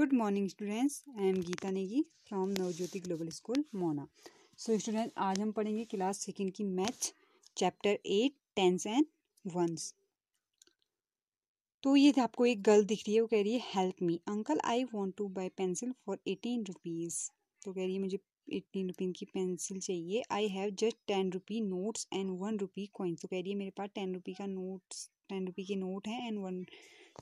good morning students I am Geeta Negi from Navjyoti global school Mona so student आज हम पढ़ेंगे class second की math chapter eight tens and ones तो ये आपको एक गर्ल दिख रही है वो कह रही है help me uncle I want to buy pencil for eighteen rupees तो कह रही है मुझे एटीन रुपीज की पेंसिल चाहिए I have just ten rupee notes and one rupee coins तो कह रही है मेरे पास टेन रुपी का नोट्स टेन रुपी के नोट हैं एंड वन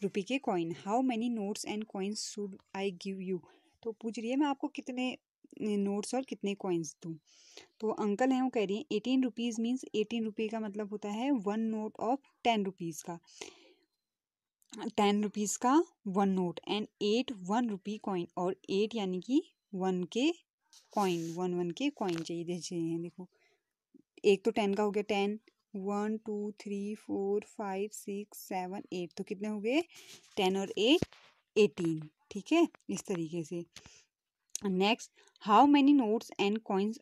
रुपये के coin how many notes and coins should I give you तो पूछ रही है मैं आपको कितने नोट्स और कितने कॉइन्स दूँ तो अंकल हैं वो कह रही हैं एटीन रुपीज़ मीन्स एटीन रुपये का मतलब होता है one note of ten rupees का टेन रुपीज़ का one note and eight one rupee coin और एट यानी कि वन के कॉइन वन वन के कॉइन चाहिए जैसे हैं देखो एक तो टेन का हो गया ten one two three four five six seven eight तो कितने हो गए टेन और एट एटीन ठीक है इस तरीके से next how many notes and coins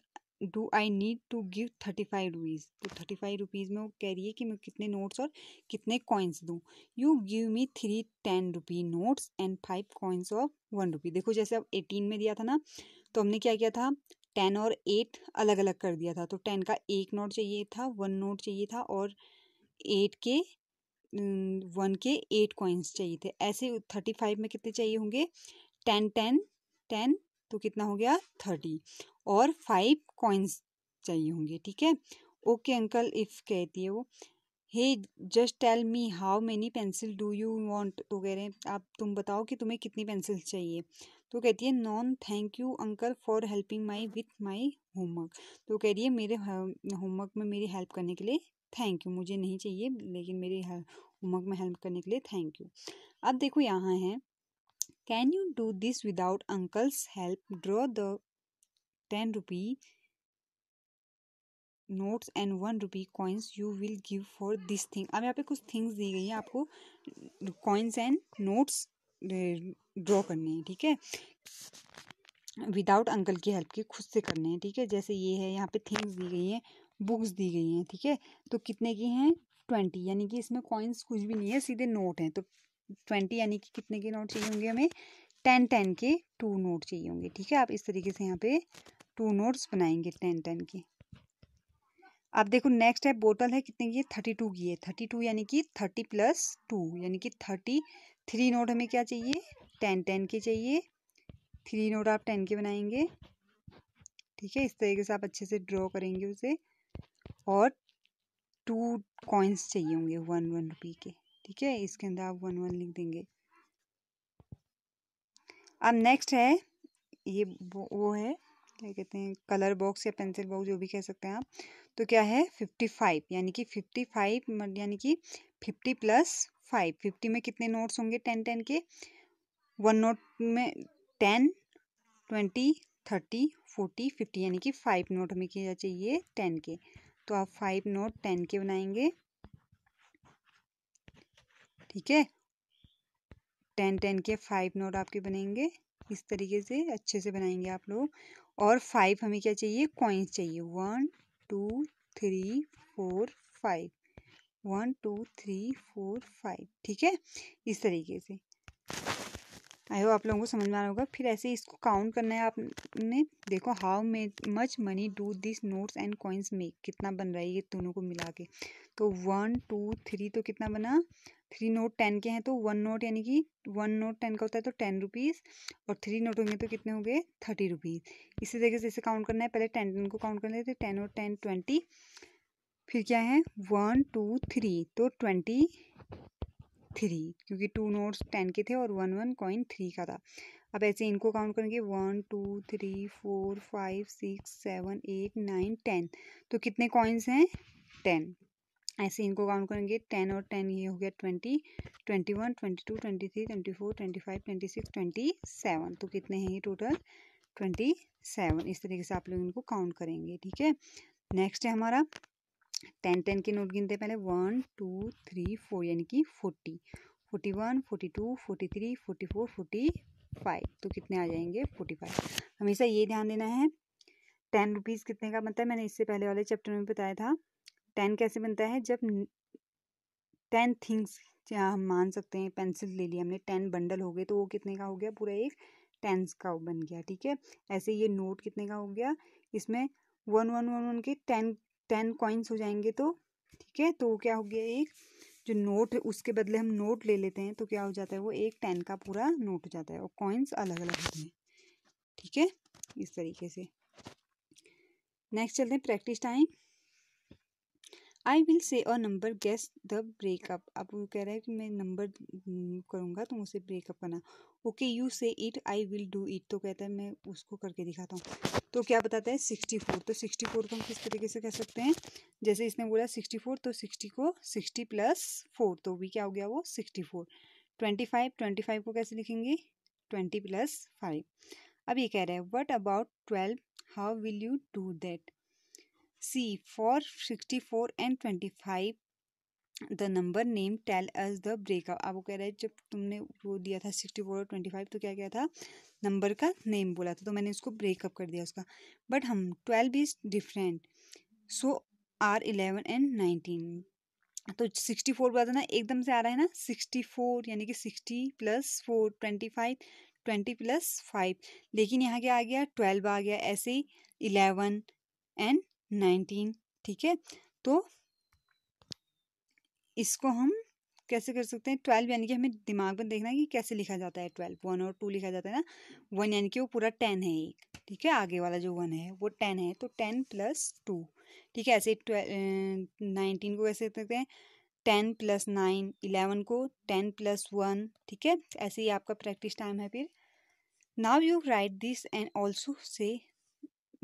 do I need to give thirty five rupees तो थर्टी फाइव रुपीज़ में वो कह रही है कि मैं कितने नोट्स और कितने कॉइन्स दूँ you give me three ten rupee notes and five coins of one rupee देखो जैसे अब एटीन में दिया था ना तो हमने क्या किया था टेन और एट अलग अलग कर दिया था तो टेन का एक नोट चाहिए था वन नोट चाहिए था और एट के वन के एट कॉइन्स चाहिए थे ऐसे थर्टी फाइव में कितने चाहिए होंगे टेन टेन टेन तो कितना हो गया थर्टी और फाइव कॉइन्स चाहिए होंगे ठीक है ओके अंकल इफ़ कहती है वो hey just tell me how many pencil do you want तो कह रहे हैं आप तुम बताओ कि तुम्हें कितनी पेंसिल चाहिए तो कहती है no thank you uncle for helping my with my homework तो कह रही है मेरे होमवर्क में मेरी हेल्प करने के लिए थैंक यू मुझे नहीं चाहिए लेकिन मेरे होमवर्क में हेल्प करने के लिए थैंक यू अब देखो यहाँ है can you do this without uncles help draw the ten rupee notes and one rupee coins you will give for this thing अब यहाँ पे कुछ थिंग्स दी गई हैं आपको कॉइन्स एंड नोट्स ड्रॉ करने हैं ठीक है विदाउट अंकल की हेल्प के खुद से करने हैं ठीक है जैसे ये है यहाँ पे थिंग्स दी गई हैं बुक्स दी गई हैं ठीक है तो कितने की हैं ट्वेंटी यानी कि इसमें कॉइन्स कुछ भी नहीं है सीधे नोट हैं तो ट्वेंटी यानी कि कितने के नोट चाहिए होंगे हमें टेन टेन के टू नोट चाहिए होंगे ठीक है आप इस तरीके से यहाँ पे टू नोट्स बनाएंगे टेन टेन के अब देखो नेक्स्ट है बोतल है कितने की है थर्टी टू की है थर्टी टू यानी कि थर्टी प्लस टू यानी कि थर्टी थ्री नोट हमें क्या चाहिए टेन टेन के चाहिए थ्री नोट आप टेन के बनाएंगे ठीक है इस तरीके से आप अच्छे से ड्रॉ करेंगे उसे और टू कॉइन्स चाहिए होंगे वन वन रुपी के ठीक है इसके अंदर आप वन वन लिख देंगे अब नेक्स्ट है ये वो, वो है क्या कहते हैं कलर बॉक्स या पेंसिल बॉक्स जो भी कह सकते हैं आप तो क्या है फिफ्टी फाइव यानी कि फिफ्टी फाइव यानी कि फिफ्टी प्लस फाइव फिफ्टी में कितने नोट्स होंगे टेन टेन के वन नोट में ten twenty thirty forty fifty यानी कि फाइव नोट हमें किया चाहिए टेन के तो आप फाइव नोट टेन के बनाएंगे ठीक है टेन टेन के फाइव नोट आपके बनेंगे इस तरीके से अच्छे से बनाएंगे आप लोग और फाइव हमें क्या चाहिए कॉइन्स चाहिए one two three four five one two three four five ठीक है इस तरीके से आई होप आप लोगों को समझ में आना होगा फिर ऐसे इसको काउंट करना है आपने देखो how may much money do this notes and coins make कितना बन रहा है ये दोनों को मिला के तो वन टू थ्री तो कितना बना थ्री नोट टेन के हैं तो वन नोट यानी कि वन नोट टेन का होता है तो टेन रुपीज़ और थ्री नोट होंगे तो कितने होंगे थर्टी रुपीज़ इसी तरीके से इसे काउंट करना है पहले टेन टेन को काउंट कर लेते हैं टेन और टेन ट्वेंटी फिर क्या है वन टू थ्री तो ट्वेंटी थ्री क्योंकि टू नोट्स टेन के थे और वन वन कॉइन थ्री का था अब ऐसे इनको काउंट करेंगे one two three four five six seven eight nine ten तो कितने कॉइन्स हैं टेन ऐसे इनको काउंट करेंगे टेन और टेन ये हो गया twenty twenty one twenty two twenty three twenty four twenty five twenty six twenty seven तो कितने हैं ये टोटल ट्वेंटी सेवन इस तरीके से आप लोग इनको काउंट करेंगे ठीक है नेक्स्ट है हमारा टेन टेन के नोट गिनते हैं पहले वन टू थ्री फोर यानी कि forty forty one forty two forty three forty four forty five तो कितने आ जाएंगे फोर्टी फाइव हमेशा ये ध्यान देना है टेन रुपीज़ कितने का मतलब मैंने इससे पहले वाले चैप्टर में बताया था टेन कैसे बनता है जब टेन थिंग्स हम मान सकते हैं पेंसिल ले लिया हमने टेन बंडल हो गए तो वो कितने का हो गया पूरा एक टेंस का बन गया ठीक है ऐसे ये नोट कितने का हो गया इसमें वन वन वन वन के टेन टेन कॉइन्स हो जाएंगे तो ठीक है तो क्या हो गया एक जो नोट उसके बदले हम नोट ले लेते हैं तो क्या हो जाता है वो एक टेन का पूरा नोट हो जाता है और कॉइन्स अलग अलग होते हैं ठीक है इस तरीके से नेक्स्ट चलते हैं practice time I will say और नंबर गेस द ब्रेकअप अब वो कह रहा है कि मैं नंबर mm, करूँगा तुम उसे ब्रेकअप करना okay you say it I will do it तो कहता है मैं उसको करके दिखाता हूँ तो क्या बताता है सिक्सटी फोर तो सिक्सटी फोर को हम किस तरीके से कह सकते हैं जैसे इसने बोला सिक्सटी फोर तो सिक्सटी को सिक्सटी प्लस फोर तो भी क्या हो गया वो sixty four twenty five twenty five को कैसे लिखेंगे ट्वेंटी प्लस फाइव अब ये कह रहा है what about twelve how will you do that See, for 64 and 25, the number name tell us the breakup वो कह रहे हैं जब तुमने वो दिया था सिक्सटी फोर और ट्वेंटी फाइव तो क्या क्या था नंबर का नेम बोला था तो मैंने उसको ब्रेकअप कर दिया उसका बट हम twelve is different so are eleven and nineteen तो सिक्सटी फोर बोला था ना एकदम से आ रहा है ना सिक्सटी फोर यानी कि sixty plus four twenty five twenty plus five लेकिन यहाँ क्या आ गया ट्वेल्व आ गया ऐसे ही इलेवन एंड नाइनटीन ठीक है तो इसको हम कैसे कर सकते हैं ट्वेल्व यानी कि हमें दिमाग में देखना है कि कैसे लिखा जाता है ट्वेल्व वन और टू लिखा जाता है ना वन यानी कि वो पूरा टेन है एक ठीक है आगे वाला जो वन है वो टेन है तो टेन प्लस टू ठीक है ऐसे नाइनटीन को कैसे सकते हैं टेन प्लस नाइन इलेवन को टेन प्लस वन ठीक है ऐसे ही आपका प्रैक्टिस टाइम है फिर now you write this and also say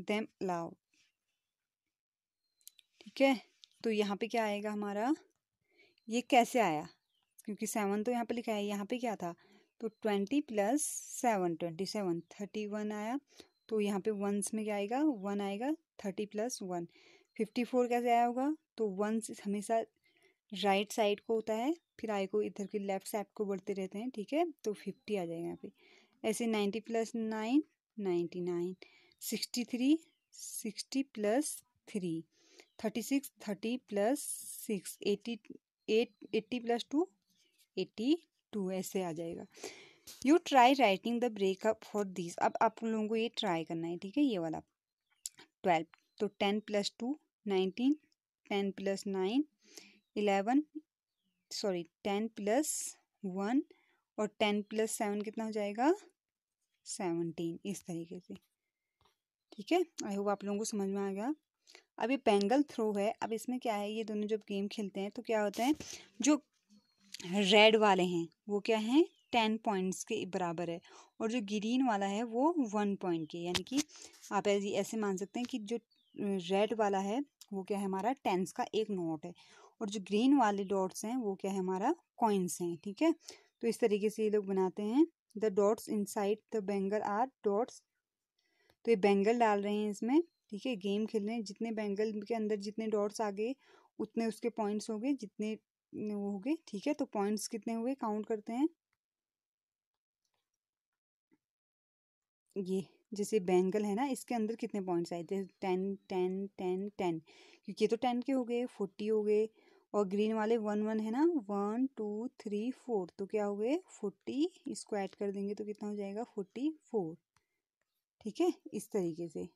them aloud ठीक है तो यहाँ पे क्या आएगा हमारा ये कैसे आया क्योंकि सेवन तो यहाँ पे लिखा है यहाँ पे क्या था तो twenty plus seven twenty seven thirty one आया तो यहाँ पे वंस में क्या आएगा वन आएगा thirty plus one fifty four कैसे आया होगा तो वंस हमेशा राइट साइड को होता है फिर आए को इधर के लेफ्ट साइड को बढ़ते रहते हैं ठीक है तो फिफ्टी आ जाएगा यहाँ पे ऐसे ninety plus nine ninety nine sixty three sixty plus three thirty six thirty plus six eighty eight eighty plus two eighty two ऐसे आ जाएगा you try writing the breakup for this अब आप लोगों को ये ट्राई करना है ठीक है ये वाला ट्वेल्व तो ten plus two nineteen ten plus nine eleven sorry ten plus one और टेन प्लस सेवन कितना हो जाएगा सेवनटीन इस तरीके से ठीक है आई होप आप लोगों को समझ में आ गया अभी पेंगल थ्रो है अब इसमें क्या है ये दोनों जब गेम खेलते हैं तो क्या होता है जो रेड वाले हैं वो क्या हैं टेन पॉइंट्स के बराबर है और जो ग्रीन वाला है वो वन पॉइंट के यानी कि आप ऐसे मान सकते हैं कि जो रेड वाला है वो क्या है हमारा टेंस का एक नोट है और जो ग्रीन वाले डॉट्स हैं वो क्या है हमारा कॉइन्स हैं ठीक है तो इस तरीके से ये लोग बनाते हैं the dots inside the bangle are dots तो ये बेंगल डाल रहे हैं इसमें ठीक है गेम खेलने जितने बैंगल के अंदर जितने डॉट्स आ गए उतने उसके पॉइंट्स हो गए जितने वो हो गए ठीक है तो पॉइंट्स कितने हुए काउंट करते हैं ये जैसे बैंगल है ना इसके अंदर कितने पॉइंट्स आए थे टेन टेन टेन टेन क्योंकि ये तो टेन के हो गए फोर्टी हो गए और ग्रीन वाले वन वन है ना वन टू थ्री फोर तो क्या हो गए फोर्टी इसको ऐड कर देंगे तो कितना हो जाएगा फोर्टी फोर ठीक है इस तरीके से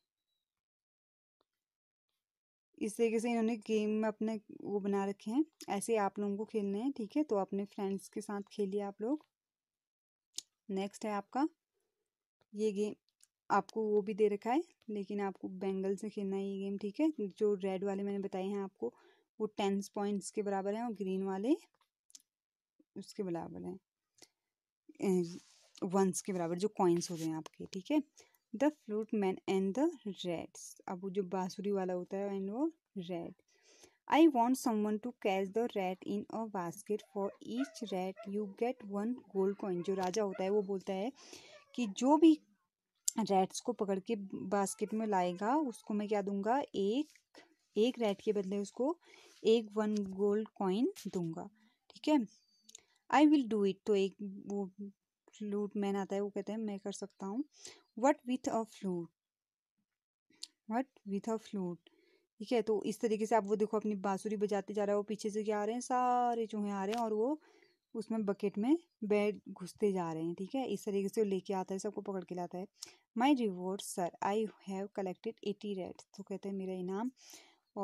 इस तरीके से इन्होंने गेम में अपने वो बना रखे हैं ऐसे आप लोगों को खेलने हैं ठीक है तो अपने फ्रेंड्स के साथ खेलिए आप लोग नेक्स्ट है आपका ये गेम आपको वो भी दे रखा है लेकिन आपको बैंगल से खेलना है ये गेम ठीक है जो रेड वाले मैंने बताए हैं आपको वो टेंस पॉइंट्स के बराबर हैं और ग्रीन वाले उसके बराबर हैं वंस के बराबर जो कॉइन्स हो गए हैं आपके ठीक है the flute man and the rats अब वो जो बांसुरी वाला होता है एंड वो rat I want someone to catch the rat in a basket for each rat you get one gold coin जो राजा होता है वो बोलता है कि जो भी रेट्स को पकड़ के बास्केट में लाएगा उसको मैं क्या दूंगा एक एक रेट के बदले उसको एक वन गोल्ड कॉइन दूंगा ठीक है आई विल डू इट तो एक वो फ्लूट मैन आता है वो कहते हैं मैं कर सकता हूँ what with a flute what with a flute ठीक है तो इस तरीके से आप वो देखो अपनी बाँसुरी बजाते जा रहा है वो पीछे से क्या आ रहे हैं सारे चूहे आ रहे हैं और वो उसमें बकेट में बैड घुसते जा रहे हैं ठीक है इस तरीके से वो लेके आता है सबको पकड़ के लाता है my reward sir I have collected eighty rats तो कहते हैं मेरा इनाम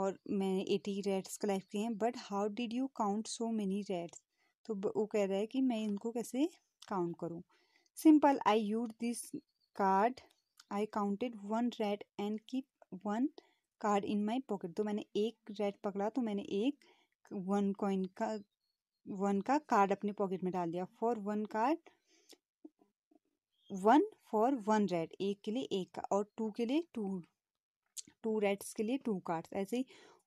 और मैंने एटी रेड्स कलेक्ट किए हैं but how did you count so many rats तो वो कह रहा है कि मैं इनको कैसे काउंट करूँ simple I use this card I counted one rat and keep one card in my pocket तो मैंने एक रेड पकड़ा तो मैंने एक वन कॉइन का वन का कार्ड अपने पॉकेट में डाल दिया for one card one for one rat एक के लिए एक का और टू के लिए टू टू रेड्स के लिए टू कार्ड्स ऐसे ही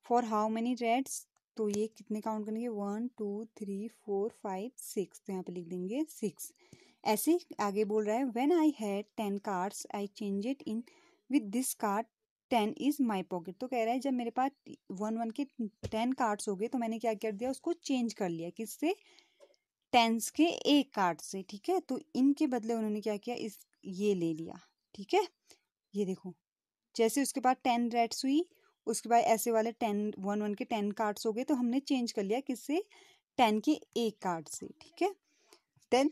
फॉर हाउ मेनी रेड्स तो ये कितने काउंट करेंगे one two three four five six तो यहाँ पे लिख देंगे सिक्स ऐसे आगे बोल रहा है when I had ten cards I change it in with this card ten is my pocket तो कह रहा है जब मेरे पास वन वन के टेन कार्ड्स हो गए तो मैंने क्या कर दिया उसको चेंज कर लिया किससे टेंस के एक कार्ड से ठीक है तो इनके बदले उन्होंने क्या किया इस ये ले लिया ठीक है ये देखो जैसे उसके पास टेन रेड्स हुई उसके बाद ऐसे वाले टेन वन वन के टेन कार्ड्स हो गए तो हमने चेंज कर लिया किससे टेन के एक कार्ड से ठीक है then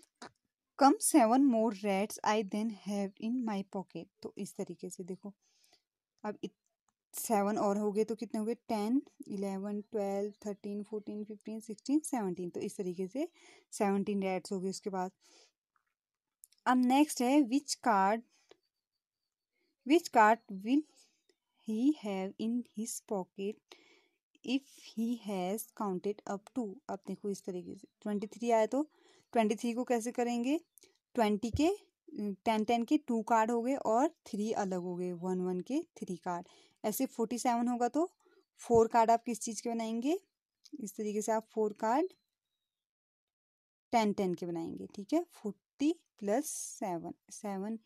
come seven more rats I then have in my pocket तो इस तरीके से देखो अब सेवन और हो गए तो कितने हो गए ten eleven twelve thirteen fourteen fifteen sixteen seventeen तो इस तरीके से सेवनटीन रेड्स हो गए उसके बाद अब नेक्स्ट है which card which card will he have in his pocket if he has counted up to अब देखो इस तरीके से ट्वेंटी थ्री आए तो ट्वेंटी थ्री को कैसे करेंगे ट्वेंटी के टेन टेन के टू कार्ड हो गए और थ्री अलग हो गए वन वन के थ्री कार्ड ऐसे फोर्टी सेवन होगा तो फोर कार्ड आप किस चीज़ के बनाएंगे इस तरीके से आप फोर कार्ड टेन टेन के बनाएंगे ठीक है forty plus seven seven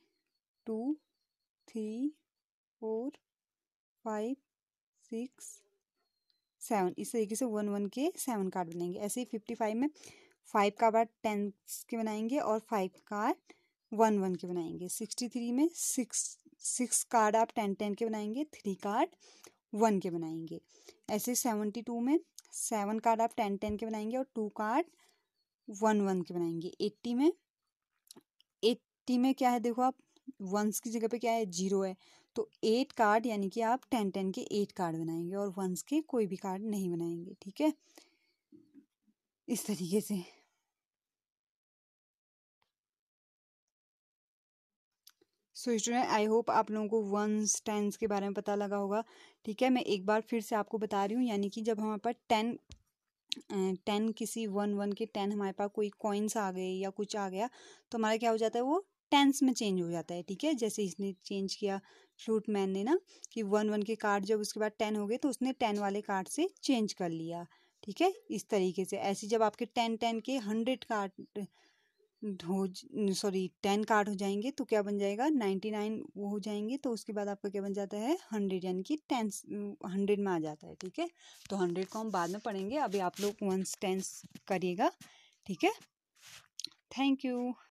two three four five six seven इस तरीके से वन वन के सेवन कार्ड बनाएंगे ऐसे ही फिफ्टी फाइव में फाइव का बार टेन के बनाएंगे और फाइव कार्ड वन वन के बनाएंगे सिक्सटी थ्री में सिक्स सिक्स कार्ड आप टेन टेन के बनाएंगे थ्री कार्ड वन के बनाएंगे ऐसे सेवनटी टू में सेवन कार्ड आप टेन टेन के बनाएंगे और टू कार्ड वन वन के बनाएंगे एट्टी में एट्टी में क्या है देखो आप वंस की जगह पे क्या है जीरो है तो एट कार्ड यानी कि आप टेन टेन के एट कार्ड बनाएंगे और वंस के कोई भी कार्ड नहीं बनाएंगे ठीक है इस तरीके से सो स्टूडेंट आई होप आप लोगों को वंस टेंस के बारे में पता लगा होगा ठीक है मैं एक बार फिर से आपको बता रही हूँ यानी कि जब हमारे पास टेन टेन किसी वन वन के टेन हमारे पास कोई कॉइन्स आ गए या कुछ आ गया तो हमारा क्या हो जाता है वो टेंस में चेंज हो जाता है ठीक है जैसे इसने चेंज किया फ्लूट मैन ने ना कि वन वन के कार्ड जब उसके बाद टेन हो गए तो उसने टेन वाले कार्ड से चेंज कर लिया ठीक है इस तरीके से ऐसे जब आपके टेन टेन के हंड्रेड कार्ड हो सॉरी टेन कार्ड हो जाएंगे तो क्या बन जाएगा नाइन्टी नाइन वो हो जाएंगे तो उसके बाद आपका क्या बन जाता है हंड्रेड यानी कि टेंस हंड्रेड में आ जाता है ठीक है तो हंड्रेड को हम बाद में पढ़ेंगे अभी आप लोग वंस टेंस करिएगा ठीक है थैंक यू